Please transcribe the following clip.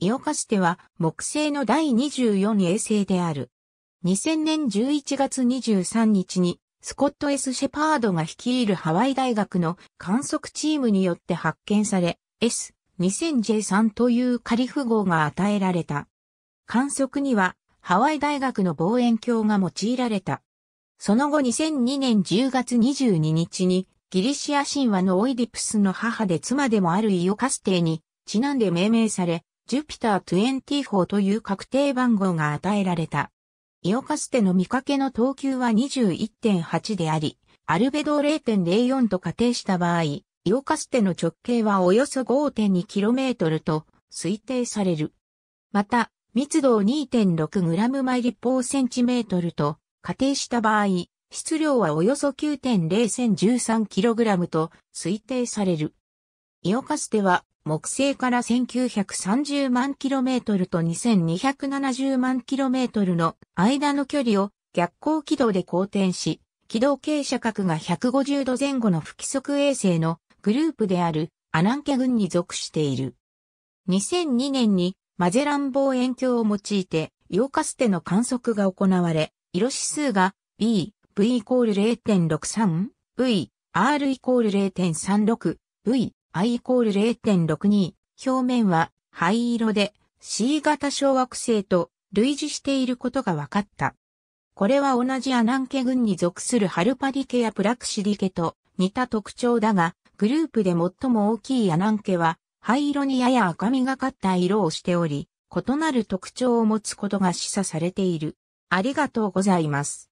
イオカステは木星の第24衛星である。2000年11月23日にスコット・ S・ シェパードが率いるハワイ大学の観測チームによって発見され、S2000J3 という仮符号が与えられた。観測にはハワイ大学の望遠鏡が用いられた。その後2002年10月22日にギリシア神話のオイディプスの母で妻でもあるイオカステにちなんで命名され、Jupiter24 という確定番号が与えられた。イオカステの見かけの等級は21.8であり、アルベドを0.04と仮定した場合、イオカステの直径はおよそ 5.2km と推定される。また、密度を 2.6g 毎立方センチメートルと仮定した場合、質量はおよそ 9.013kg と推定される。イオカステは木星から1930万 km と2270万 km の間の距離を逆光軌道で公転し、軌道傾斜角が150度前後の不規則衛星のグループであるアナンケ群に属している。2002年にマゼラン望遠鏡を用いて、ーカステの観測が行われ、色指数が B、V イコール0.63、V、R イコール0.36、V、i イコール0.62、表面は灰色で C 型小惑星と類似していることが分かった。これは同じアナンケ群に属するハルパディケやプラクシディケと似た特徴だが、グループで最も大きいアナンケは灰色にやや赤みがかった色をしており、異なる特徴を持つことが示唆されている。ありがとうございます。